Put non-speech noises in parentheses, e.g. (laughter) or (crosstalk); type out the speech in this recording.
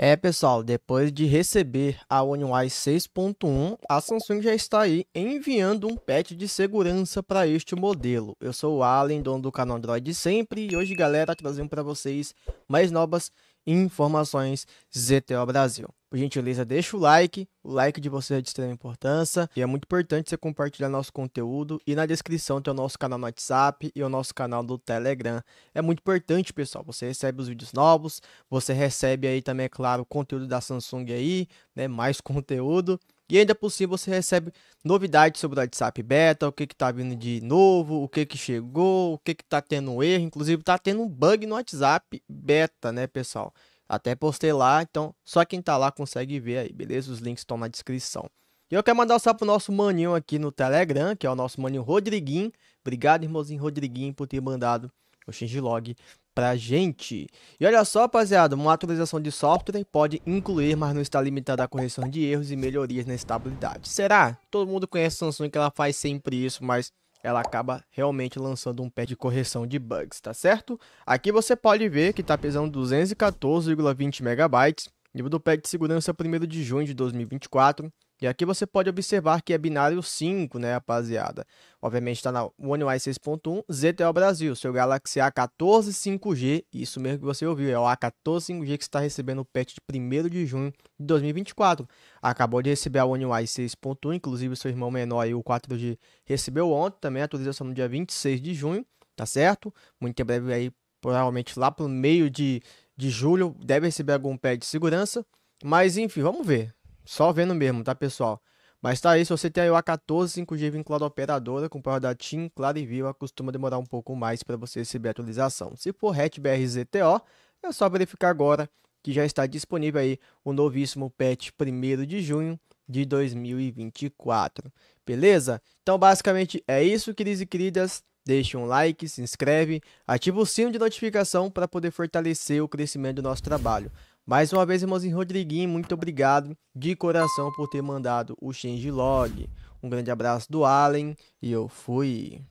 É, pessoal, depois de receber a One UI 6.1, a Samsung já está aí enviando um patch de segurança para este modelo. Eu sou o Allen, dono do canal Android sempre, e hoje, galera, trazendo para vocês mais novas informações ZTO Brasil. Por gentileza, deixa o like. O like de vocês é de extrema importância e é muito importante você compartilhar nosso conteúdo. E na descrição tem o nosso canal no WhatsApp e o nosso canal do Telegram. É muito importante, pessoal. Você recebe os vídeos novos, você recebe aí também, é claro, o conteúdo da Samsung aí, né? Mais (laughs) conteúdo. E ainda por cima você recebe novidades sobre o WhatsApp Beta, o que que tá vindo de novo, o que que chegou, o que que tá tendo erro, inclusive tá tendo um bug no WhatsApp Beta, né, pessoal? Até postei lá, então só quem tá lá consegue ver aí, beleza? Os links estão na descrição. E eu quero mandar um salve pro nosso maninho aqui no Telegram, que é o nosso maninho Rodriguinho. Obrigado, irmãozinho Rodriguinho, por ter mandado o Xingilog pra gente. E olha só, rapaziada, uma atualização de software pode incluir, mas não está limitada à correção de erros e melhorias na estabilidade. Será? Todo mundo conhece a Samsung que ela faz sempre isso, mas ela acaba realmente lançando um pé de correção de bugs, tá certo? Aqui você pode ver que está pesando 214,20 MB, nível do pack de segurança 1 de junho de 2024, e aqui você pode observar que é binário 5, né, rapaziada? Obviamente está na One UI 6.1, ZTO Brasil, seu Galaxy A14 5G, isso mesmo que você ouviu, é o A14 5G que está recebendo o patch de 1 de junho de 2024. Acabou de receber a One UI 6.1, inclusive seu irmão menor aí, o 4G, recebeu ontem também, a atualização no dia 26 de junho, tá certo? Muito em breve aí, provavelmente lá o meio de, de julho, deve receber algum patch de segurança. Mas enfim, vamos ver. Só vendo mesmo, tá, pessoal? Mas tá aí, se você tem a 14 5G vinculado à operadora, com prova da TIM, Claro e Viva, costuma demorar um pouco mais para você receber a atualização. Se for RET BRZTO, é só verificar agora que já está disponível aí o novíssimo patch 1 de junho de 2024. Beleza? Então basicamente é isso, queridos e queridas. Deixe um like, se inscreve, ativa o sino de notificação para poder fortalecer o crescimento do nosso trabalho. Mais uma vez, irmãozinho Rodriguinho, muito obrigado de coração por ter mandado o changelog. Um grande abraço do Allen e eu fui.